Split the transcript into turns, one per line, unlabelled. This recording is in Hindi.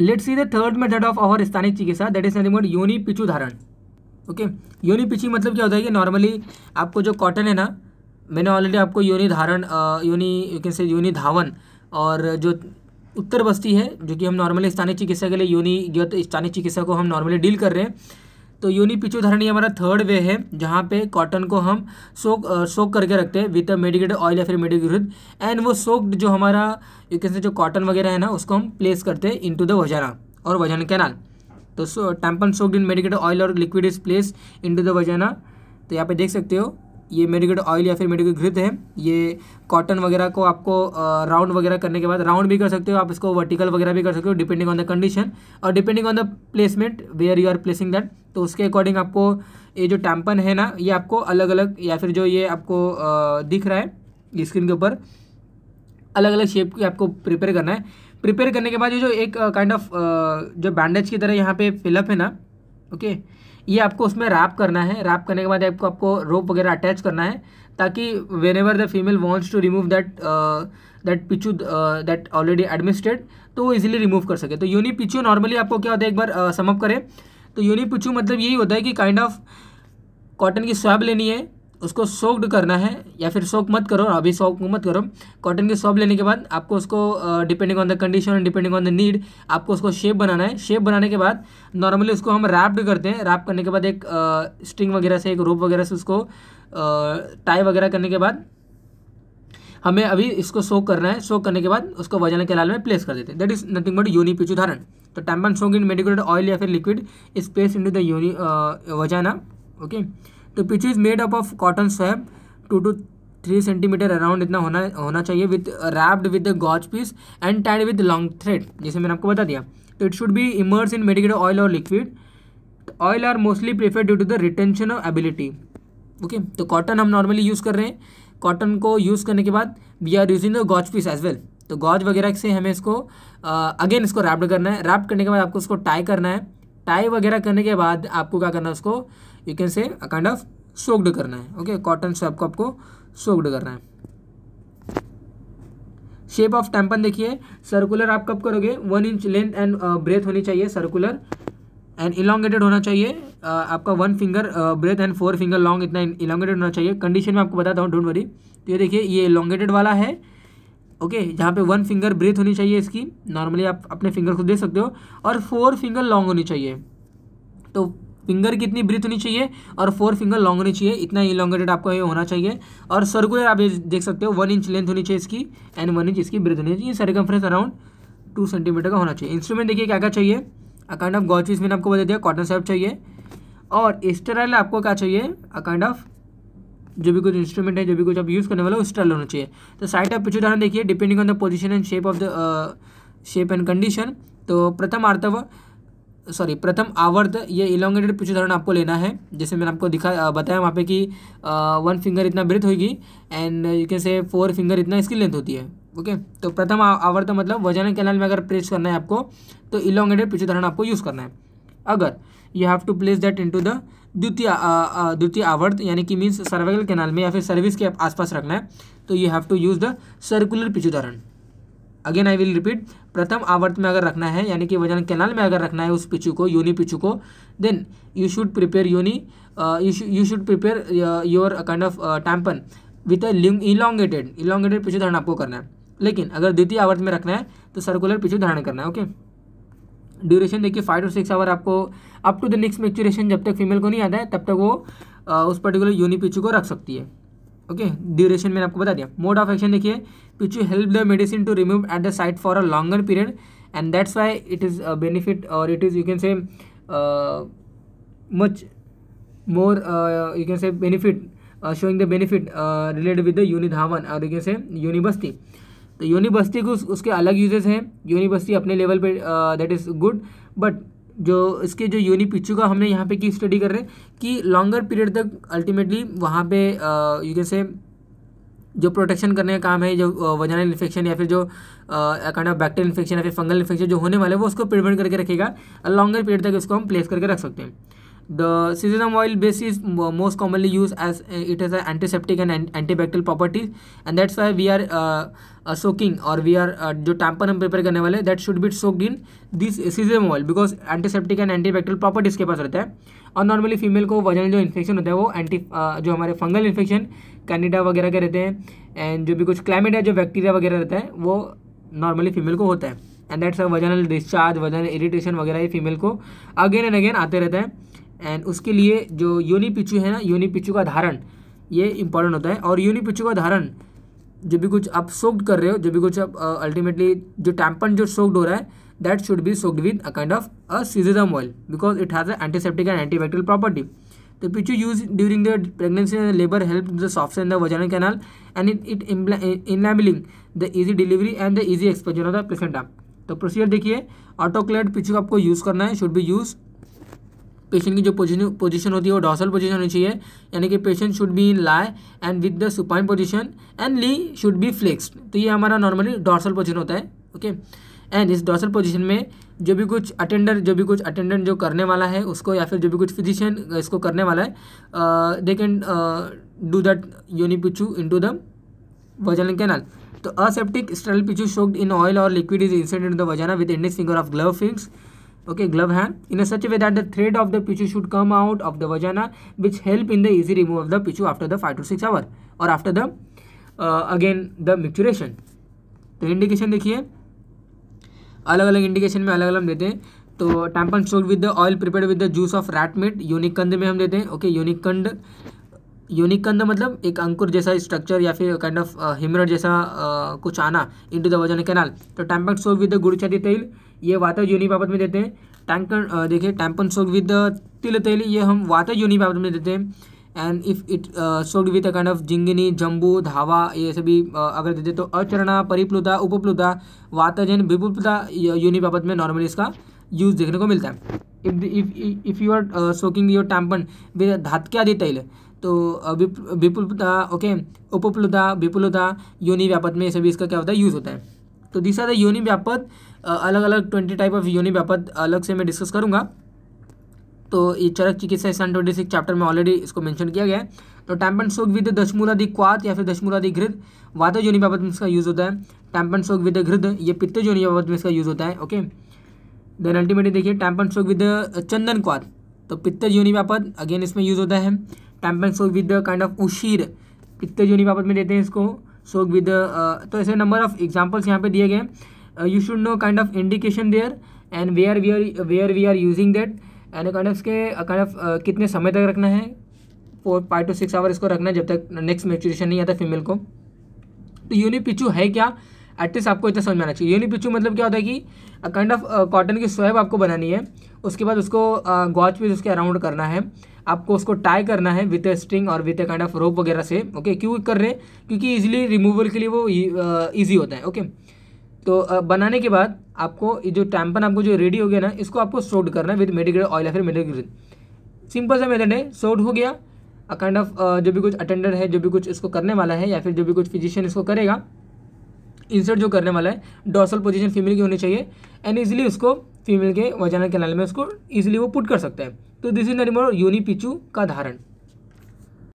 Late see the third method of our स्थानिक चिकित्सा दैट इज नथिंग बट योनि पिचू धारण ओके योनि पिची मतलब क्या होता है कि नॉर्मली आपको जो कॉटन है ना मैंने ऑलरेडी आपको योनि धारण योनि यू कैन से योनि धावन और जो उत्तर बस्ती है जो कि हम नॉर्मली स्थानीय चिकित्सा के लिए योनि स्थानीय चिकित्सा को हम नॉर्मली डील कर रहे हैं तो योनि पिचोधरण ये हमारा थर्ड वे है जहाँ पे कॉटन को हम सोक सोक करके रखते हैं विद मेडिकेटेड ऑयल या फिर मेडिकेटेड एंड वो सोक्ड जो हमारा यू कैसे जो कॉटन वगैरह है ना उसको हम प्लेस करते हैं इनटू द वजाना और वजन कैनाल तो so tampon soaked in medicated oil और liquid is place in the vagina तो यहाँ पर देख सकते हो ये मेडिकेट ऑयल या फिर मेडिकेट घृत है ये कॉटन वगैरह को आपको राउंड वगैरह करने के बाद राउंड भी कर सकते हो आप इसको वर्टिकल वगैरह भी कर सकते हो डिपेंडिंग ऑन द कंडीशन और depending on the placement where you are placing that तो उसके अकॉर्डिंग आपको ये जो टैम्पन है ना ये आपको अलग अलग या फिर जो ये आपको दिख रहा है स्क्रीन के ऊपर अलग अलग शेप की आपको प्रिपेयर करना है प्रिपेयर करने के बाद ये जो एक काइंड ऑफ जो बैंडेज की तरह यहाँ पे फिलअप है ना ओके ये आपको उसमें रैप करना है रैप करने के बाद आपको आपको रोप वगैरह अटैच करना है ताकि whenever the female wants to remove that that पिचू दैट ऑलरेडी एडमिनिस्ट्रेड तो वो इजिली रिमूव कर सके तो यूनि पिचू नॉर्मली आपको क्या होता है एक बार समअप करें तो यूनि पुछू मतलब यही होता है कि काइंड ऑफ कॉटन की स्वैब लेनी है उसको सोक्ड करना है या फिर सोक मत करो अभी सोक मत करो कॉटन की सॉप लेने के बाद आपको उसको depending on the condition and depending on the need आपको उसको शेप बनाना है शेप बनाने के बाद नॉर्मली उसको हम रैप्ड करते हैं रैप करने के बाद एक स्ट्रिंग वगैरह से एक रोप वगैरह से उसको टाई वगैरह करने के बाद हमें अभी इसको शो करना है शो करने के बाद उसको वजन के लाल में प्लेस कर देते हैं दैट इज नथिंग बट यूनि पिच उदाहरण तो टैम्पन शोंग इन मेडिकेटेड ऑयल या फिर liquid is place in the यूनि वजाना ओके तो पिच is made up of cotton swab two two three centimetre around इतना होना होना चाहिए with wrapped with the gauze piece and tied with long thread जैसे मैंने आपको बता दिया तो it should be immerse in medicated oil और liquid oil are mostly preferred due to the retention of ability okay तो कॉटन हम नॉर्मली यूज़ कर रहे हैं कॉटन को यूज़ करने के बाद we are using the gauze piece as well तो गॉज वगैरह से हमें इसको अगेन इसको रैप्ड करना है रैप करने के बाद आपको उसको टाई करना है टाई वगैरह करने के बाद आपको क्या करना है उसको you can say kind of soaked करना है ओके कॉटन से आपको आपको सोक्ड करना है शेप ऑफ टेम्पन देखिए सर्कुलर आप कब करोगे one inch length and breadth होनी चाहिए सर्कुलर एंड इलांगेटेड होना चाहिए आपका one finger breadth and four finger long इतना इलांगेटेड होना चाहिए कंडीशन में आपको बताता हूँ डोंट वरी तो ये देखिए ये इलांगेटेड वाला है ओके okay, जहाँ पे वन फिंगर ब्रेथ होनी चाहिए इसकी नॉर्मली आप अपने फिंगर को दे सकते हो और फोर फिंगर लॉन्ग होनी चाहिए तो फिंगर की इतनी ब्रेथ होनी चाहिए और फोर फिंगर लॉन्ग होनी चाहिए इतना इलोंगेटेड आपको ये होना चाहिए और सर्कुलर आप ये देख सकते हो वन इंच लेंथ होनी चाहिए इसकी एंड वन इंच इसकी ब्रेथ होनी चाहिए सर्कम्फ्रेंस अराउंड टू सेंटीमीटर का होना चाहिए इंस्ट्रूमेंट देखिए क्या क्या चाहिए अकाउंट ऑफ गॉच मैंने आपको बता दिया कॉटन सर्फ चाहिए और स्टेराइल आपको क्या चाहिए अकाउंट ऑफ जो भी कुछ इंस्ट्रूमेंट है जो भी कुछ आप यूज़ करने वाले हो स्टेराइल होना चाहिए तो साइट आप पिछड़ा देखिए depending on the position and shape of the shape and condition तो प्रथम आर्तव सॉरी प्रथम आवर्त ये इलोंगेटेड पिछु धारण आपको लेना है जैसे मैंने आपको दिखा uh, बताया वहाँ पे कि वन uh, फिंगर इतना ब्रेथ होगी and you can say four finger इतना इसकी लेंथ होती है ओके तो प्रथम आवर्त मतलब वजन कैनाल में अगर प्रेस करना है आपको तो इलोंगेटेड धारण आपको यूज़ करना है अगर you have to place that into the द्वितीय द्वितीय आवर्त यानी कि मीन्स सर्वाइकल कैनाल में या फिर सर्विस के आसपास रखना है तो you have to use the circular धारण अगेन आई विल रिपीट प्रथम आवर्त में अगर रखना है यानी कि वजन कैनाल में अगर रखना है उस पिचू को योनि पिचू को देन यू शुड प्रिपेयर यूनी you should prepare your kind of tampon with a elongated elongated पिचू धारण आपको करना है लेकिन अगर द्वितीय आवर्त में रखना है तो सर्कुलर पिच धारण करना है ओके ड्यूरेशन देखिए फाइव टू सिक्स आवर आपको up to the next micturition जब तक फीमेल को नहीं आता है तब तक वो आ, उस पर्टिकुलर यूनी पिचू को रख सकती है ओके ड्यूरेशन मैंने आपको बता दिया मोड ऑफ एक्शन देखिए पिचू help the medicine to remove at the site for a longer period and that's why it is benefit और it is you can say much more you can say benefit showing the benefit related with the यूनिधावन और यू कैन से यूनिवर्सिटी तो यूनिवर्सिटी को उसके अलग यूजेस हैं यूनिवर्सिटी अपने लेवल पे दैट इज़ गुड बट जो इसके जो यूनि पिचू का हमने यहाँ पे की स्टडी कर रहे हैं कि लॉन्गर पीरियड तक अल्टीमेटली वहाँ पे यू कैन से जो प्रोटेक्शन करने का काम है जो वजनल इन्फेक्शन या फिर जो अकाउंट ऑफ बैक्टेरियल इन्फेक्शन या फिर फंगल इन्फेक्शन जो होने वाले वो उसको प्रिवेंट करके रखेगा लॉन्गर पीरियड तक इसको हम प्लेस करके रख सकते हैं The sesame oil base is most commonly used as eh, it has an antiseptic and antibacterial properties and that's why we are uh, uh, soaking or we are uh, जो टैम्पर हम प्रिपेयर करने वाले that should be soaked in this sesame oil because antiseptic and antibacterial properties के पास रहता है और नॉर्मली फीमेल को वजन जो इन्फेक्शन होता है वो एंटी uh, जो हमारे फंगल इन्फेक्शन कैनिडा वगैरह के रहते हैं एंड जो भी कुछ क्लाइमेट है जो बैक्टीरिया वगैरह रहता है वो नॉर्मली फीमेल को होता है and that's vaginal discharge vaginal irritation वगैरह ये फीमेल को अगेन एंड अगेन आते रहता है एंड उसके लिए जो योनि पिचू है ना योनि पिचू का धारण ये इंपॉर्टेंट होता है और योनि पिचू का धारण जब भी कुछ आप सोक्ड कर रहे हो जब भी कुछ आप अल्टीमेटली uh, जो टैम्पन जो सोक्ड हो रहा है that should be soaked with a kind of a sesame oil because it has a antiseptic and antibacterial property The पिचू use during the pregnancy labour help labor helps the soften the vaginal canal and it it uh, enabling the easy delivery and the easy expansion of the placenta. तो प्रोसीजर देखिए ऑटोक्लेट पिचू आपको यूज़ करना है शुड बी यूज पेशेंट की जो पोजिशन पोजिशन होती है वो डॉसल पोजिशन होनी चाहिए यानी कि patient should be laid and with the supine position and ली शुड बी फ्लेक्सड तो ये हमारा नॉर्मली डॉसल पोजिशन होता है ओके एंड इस डॉसल पोजिशन में जो भी कुछ अटेंडर जो भी कुछ अटेंडेंट जो करने वाला है उसको या फिर जो भी कुछ फिजिशियन इसको करने वाला है दे कैन डू दैट यूनी pichu into the vaginal canal तो aseptic sterile pichu soaked in oil और liquid is inserted in the vagina with index finger of glove fingers okay glove hand in such way that the thread of the pichu should come out of the vagina which help in the easy remove of the pichu after the five to six hour और after the again the micturition तो इंडिकेशन देखिए अलग अलग इंडिकेशन में अलग अलग हम देते हैं तो tampon soaked with the oil prepared with the juice of रैट मिट कंद में हम देते हैं ओके यूनिकंड यूनिकंद मतलब एक अंकुर जैसा स्ट्रक्चर या फिर काइंड ऑफ हिमरड जैसा uh, कुछ आना into the vaginal canal तो tampon soaked with the Guduchyadi तेल ये वाता योनि बाबत में देते हैं टैंकन देखिए टैम्पन सोग विद तिल तेली ये हम वाता योनि बाबत में देते हैं and if it soaked with a kind of जिंगनी जम्बू धावा ये सभी uh, अगर देते तो अचरणा परिप्लुता उपप्लुता वाताजन विपुलता योनि बाबत में नॉर्मली इसका यूज देखने को मिलता है if if if you are soaking your tampon with Dhatakyadi तेल तो विपुलता ओके उपप्लुता विपुलता योनि व्यापत में सभी इसका क्या होता है यूज़ होता है तो दिस आर द योनि व्यापद अलग अलग ट्वेंटी टाइप ऑफ योनि व्यापद अलग से मैं डिस्कस करूंगा तो ये चरक चिकित्सा सन ट्वेंटी सिक्स चैप्टर में ऑलरेडी इसको मेंशन किया गया है तो टैंपन शोक विद दशमूलादि क्वात या फिर दशमूलादि घृद वात जोनि व्यापद में इसका यूज़ होता है टैम्पन शोक विद घृद ये पित्त जोनि व्यापद में इसका यूज़ होता है ओके देन अल्टीमेटली देखिए टैम्पन शोक विद चंदन क्वात तो पित्त जोनि व्यापद अगेन इसमें यूज़ होता है tampon soak with kind of उशीर पित्त जोनि व्यापद में देते हैं इसको सो विद uh, तो ऐसे नंबर ऑफ एग्जाम्पल्स यहाँ पे दिए गए you should know kind of indication there and where we are where we are using that and kind of के काइंड ऑफ कितने समय तक रखना है four five to six hour इसको रखना है जब तक नेक्स्ट मेचुरेशन नहीं आता फीमेल को तो यूनिपिचू है क्या एटलीस्ट आपको इतना समझ में आना चाहिए यूनिपिचू मतलब क्या होता है कि काइंड ऑफ कॉटन की स्वेब आपको बनानी है उसके बाद उसको गॉच uh, पीस उसके अराउंड करना है आपको उसको टाई करना है विथ ए स्ट्रिंग और with a kind of rope वगैरह से ओके क्यों कर रहे हैं क्योंकि ईजिली रिमूवल के लिए वो ईजी e, होता है ओके तो बनाने के बाद आपको जो टैम्पन आपको जो रेडी हो गया ना इसको आपको सोड करना है विद मेडिकल ऑयल या फिर मेडिकल सिंपल सा मेथड है सोड हो गया अ काइंड ऑफ जो भी कुछ अटेंडर है जो भी कुछ इसको करने वाला है या फिर जो भी कुछ फिजिशियन इसको करेगा इंसर्ट जो करने वाला है डॉसल पोजिशन फीमेल की होनी चाहिए एंड ईजिली उसको फीमेल के वजन कैनाल में उसको ईजिली वो पुट कर सकता है तो दिस इज नरिमोर योनि पिचू का धारण